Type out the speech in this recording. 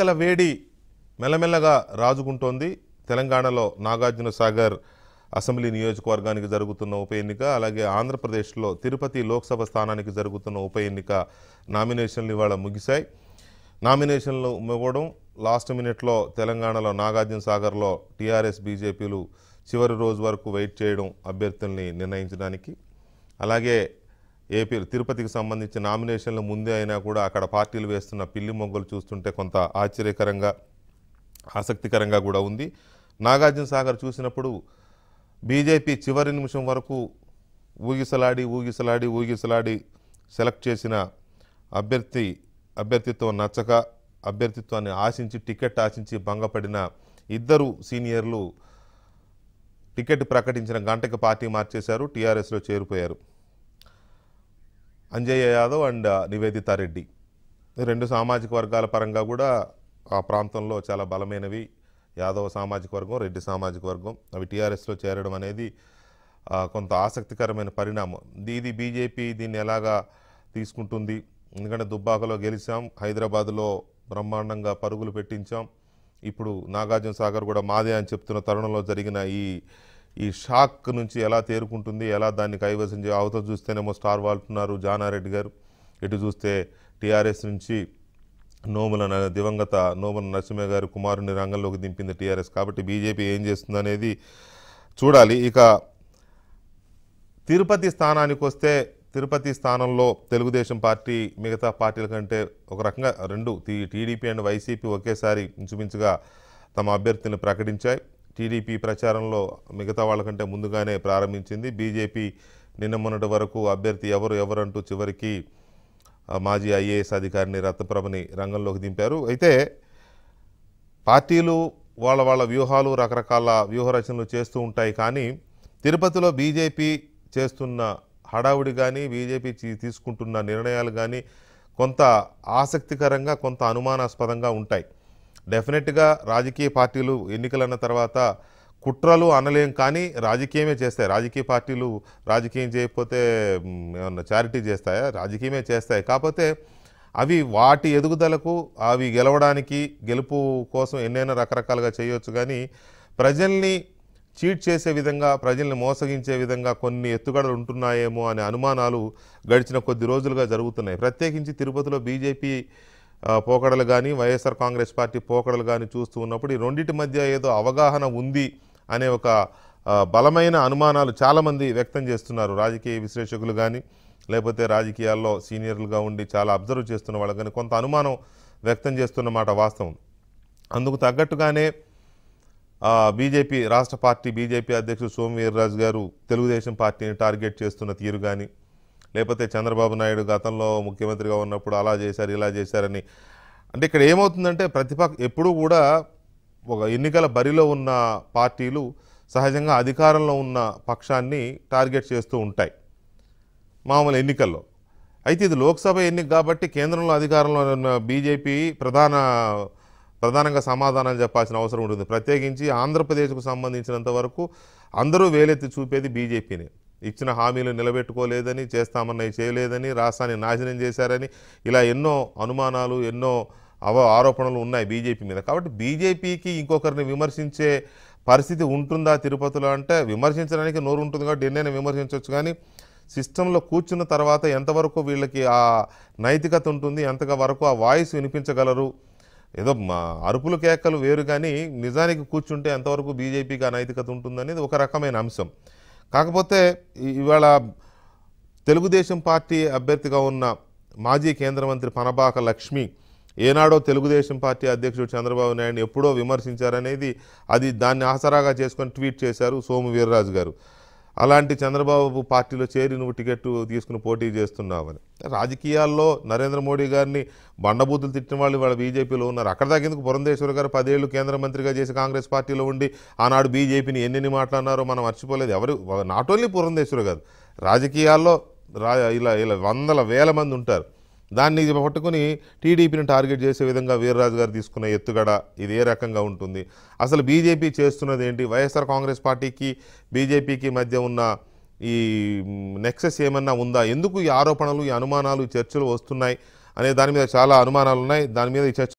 లెక్కల వేడి మెల్లమెల్లగా రాజుకుంటోంది తెలంగాణలో నాగార్జున సాగర్ అసెంబ్లీ నియోజకవర్గానికి జరుగుతున్న ఉప ఎన్నిక అలాగే ఆంధ్రప్రదేశ్లో తిరుపతి లోక్సభ స్థానానికి జరుగుతున్న ఉప ఎన్నిక నామినేషన్లు ఇవాళ ముగిశాయి నామినేషన్లు ఇవ్వడం లాస్ట్ మినిట్లో తెలంగాణలో నాగార్జున సాగర్లో టీఆర్ఎస్ బీజేపీలు చివరి రోజు వరకు వెయిట్ చేయడం అభ్యర్థుల్ని నిర్ణయించడానికి అలాగే ఏపీ తిరుపతికి సంబంధించిన నామినేషన్లు ముందే అయినా కూడా అక్కడ పార్టీలు వేస్తున్న పిల్లి మొగ్గులు చూస్తుంటే కొంత ఆశ్చర్యకరంగా ఆసక్తికరంగా కూడా ఉంది నాగార్జున సాగర్ చూసినప్పుడు బీజేపీ చివరి నిమిషం వరకు ఊగిసలాడి ఊగిసలాడి ఊగిసలాడి సెలెక్ట్ చేసిన అభ్యర్థి అభ్యర్థిత్వం నచ్చక అభ్యర్థిత్వాన్ని ఆశించి టికెట్ ఆశించి భంగపడిన ఇద్దరు సీనియర్లు టికెట్ ప్రకటించిన గంటకి పార్టీ మార్చేశారు టీఆర్ఎస్లో చేరిపోయారు అంజయ్య యాదవ్ అండ్ నివేదిత రెడ్డి రెండు సామాజిక వర్గాల పరంగా కూడా ఆ ప్రాంతంలో చాలా బలమైనవి యాదవ్ సామాజిక వర్గం రెడ్డి సామాజిక వర్గం అవి టీఆర్ఎస్లో చేరడం అనేది కొంత ఆసక్తికరమైన పరిణామం ఇది బీజేపీ దీన్ని ఎలాగా తీసుకుంటుంది ఎందుకంటే దుబ్బాకలో గెలిచాం హైదరాబాద్లో బ్రహ్మాండంగా పరుగులు పెట్టించాం ఇప్పుడు నాగార్జున సాగర్ కూడా మాదే అని చెప్తున్న తరుణంలో జరిగిన ఈ ఈ షాక్ నుంచి ఎలా తేరుకుంటుంది ఎలా దాన్ని కైవసం చేయ అవతల చూస్తేనేమో స్టార్ వాళ్తున్నారు జానారెడ్డి గారు ఇటు చూస్తే టీఆర్ఎస్ నుంచి నోముల దివంగత నోముల నరసింహ గారు కుమారుని రంగంలోకి దింపింది టీఆర్ఎస్ కాబట్టి బీజేపీ ఏం చేస్తుంది చూడాలి ఇక తిరుపతి స్థానానికి వస్తే తిరుపతి స్థానంలో తెలుగుదేశం పార్టీ మిగతా పార్టీల కంటే ఒక రకంగా రెండు టీడీపీ అండ్ వైసీపీ ఒకేసారి ఇంచుమించుగా తమ అభ్యర్థిని ప్రకటించాయి టీడీపీ ప్రచారంలో మిగతా వాళ్ళకంటే ముందుగానే ప్రారంభించింది బీజేపీ నిన్న మొన్నటి వరకు అభ్యర్థి ఎవరు ఎవరంటూ చివరికి మాజీ ఐఏఎస్ అధికారిని రత్నప్రభని రంగంలోకి దింపారు అయితే పార్టీలు వాళ్ళ వాళ్ళ వ్యూహాలు రకరకాల వ్యూహరచనలు చేస్తూ ఉంటాయి కానీ తిరుపతిలో బీజేపీ చేస్తున్న హడావుడి కానీ బీజేపీ తీసుకుంటున్న నిర్ణయాలు కానీ కొంత ఆసక్తికరంగా కొంత అనుమానాస్పదంగా ఉంటాయి డెఫినెట్గా రాజకీయ పార్టీలు ఎన్నికలన్న తర్వాత కుట్రలు అనలేం కానీ రాజకీయమే చేస్తాయి రాజకీయ పార్టీలు రాజకీయం చేయకపోతే ఏమన్నా చారిటీ చేస్తాయా రాజకీయమే చేస్తాయి కాకపోతే అవి వాటి ఎదుగుదలకు అవి గెలవడానికి గెలుపు కోసం ఎన్నైనా రకరకాలుగా చేయవచ్చు కానీ ప్రజల్ని చీట్ చేసే విధంగా ప్రజల్ని మోసగించే విధంగా కొన్ని ఎత్తుగడలు ఉంటున్నాయేమో అనే అనుమానాలు గడిచిన కొద్ది రోజులుగా జరుగుతున్నాయి ప్రత్యేకించి తిరుపతిలో బీజేపీ పోకడలు కానీ వైఎస్ఆర్ కాంగ్రెస్ పార్టీ పోకడలు కానీ చూస్తూ ఉన్నప్పుడు ఈ రెండింటి మధ్య ఏదో అవగాహన ఉంది అనే ఒక బలమైన అనుమానాలు చాలామంది వ్యక్తం చేస్తున్నారు రాజకీయ విశ్లేషకులు కానీ లేకపోతే రాజకీయాల్లో సీనియర్లుగా ఉండి చాలా అబ్జర్వ్ చేస్తున్న వాళ్ళు కానీ కొంత అనుమానం వ్యక్తం చేస్తున్నమాట వాస్తవం అందుకు తగ్గట్టుగానే బీజేపీ రాష్ట్ర పార్టీ బీజేపీ అధ్యక్షుడు సోమవీర్రాజు గారు తెలుగుదేశం పార్టీని టార్గెట్ చేస్తున్న తీరు కానీ లేకపోతే చంద్రబాబు నాయుడు గతంలో ముఖ్యమంత్రిగా ఉన్నప్పుడు అలా చేశారు ఇలా చేశారని అంటే ఇక్కడ ఏమవుతుందంటే ప్రతిపక్ష ఎప్పుడూ కూడా ఒక ఎన్నికల బరిలో ఉన్న పార్టీలు సహజంగా అధికారంలో ఉన్న పక్షాన్ని టార్గెట్ చేస్తూ ఉంటాయి మామూలు ఎన్నికల్లో అయితే ఇది లోక్సభ ఎన్నిక కాబట్టి కేంద్రంలో అధికారంలో ఉన్న బీజేపీ ప్రధాన ప్రధానంగా సమాధానాలు చెప్పాల్సిన అవసరం ఉంటుంది ప్రత్యేకించి ఆంధ్రప్రదేశ్కు సంబంధించినంత వరకు అందరూ వేలెత్తి చూపేది బీజేపీనే ఇచ్చిన హామీలు నిలబెట్టుకోలేదని చేస్తామన్నవి చేయలేదని రాష్ట్రాన్ని నాశనం చేశారని ఇలా ఎన్నో అనుమానాలు ఎన్నో అవ ఆరోపణలు ఉన్నాయి బీజేపీ మీద కాబట్టి బీజేపీకి ఇంకొకరిని విమర్శించే పరిస్థితి ఉంటుందా తిరుపతిలో అంటే విమర్శించడానికి నోరు ఉంటుంది కాబట్టి ఎన్నైనా విమర్శించవచ్చు కానీ సిస్టంలో కూర్చున్న తర్వాత ఎంతవరకు వీళ్ళకి ఆ నైతికత ఉంటుంది ఎంతగా వరకు ఆ వాయిస్ వినిపించగలరు ఏదో అరుపులు కేకలు వేరు కానీ నిజానికి కూర్చుంటే ఎంతవరకు బీజేపీకి ఆ నైతికత ఉంటుందనేది ఒక రకమైన అంశం కాకపోతే ఇవాళ తెలుగుదేశం పార్టీ అభ్యర్థిగా ఉన్న మాజీ కేంద్ర మంత్రి పనబాక లక్ష్మి ఏనాడో తెలుగుదేశం పార్టీ అధ్యక్షుడు చంద్రబాబు నాయుడు ఎప్పుడో విమర్శించారనేది అది దాన్ని ఆసరాగా చేసుకొని ట్వీట్ చేశారు సోము వీర్రాజు గారు అలాంటి చంద్రబాబు పార్టీలో చేరి నువ్వు టికెట్ తీసుకుని పోటీ చేస్తున్నావని రాజకీయాల్లో నరేంద్ర మోడీ గారిని బండబూతులు తిట్టిన వాళ్ళు వాళ్ళ బీజేపీలో ఉన్నారు అక్కడ తగ్గేందుకు పురంధేశ్వర్ గారు పదేళ్ళు కేంద్ర మంత్రిగా చేసి కాంగ్రెస్ పార్టీలో ఉండి ఆనాడు బీజేపీని ఎన్నెన్ని మాట్లాడినారో మనం మర్చిపోలేదు ఎవరు నాట్ ఓన్లీ పురంధేశ్వర్ గారు రాజకీయాల్లో ఇలా ఇలా వందల వేల మంది ఉంటారు దాన్ని పట్టుకుని టీడీపీని టార్గెట్ చేసే విధంగా వీర్రాజు గారు తీసుకున్న ఎత్తుగడ ఇది ఏ రకంగా ఉంటుంది అసలు బీజేపీ చేస్తున్నది ఏంటి వైఎస్ఆర్ కాంగ్రెస్ పార్టీకి బీజేపీకి మధ్య ఉన్న ఈ నెక్సెస్ ఏమన్నా ఉందా ఎందుకు ఈ ఆరోపణలు ఈ అనుమానాలు చర్చలు వస్తున్నాయి అనే దాని మీద చాలా అనుమానాలు ఉన్నాయి దాని మీద ఈ చర్చ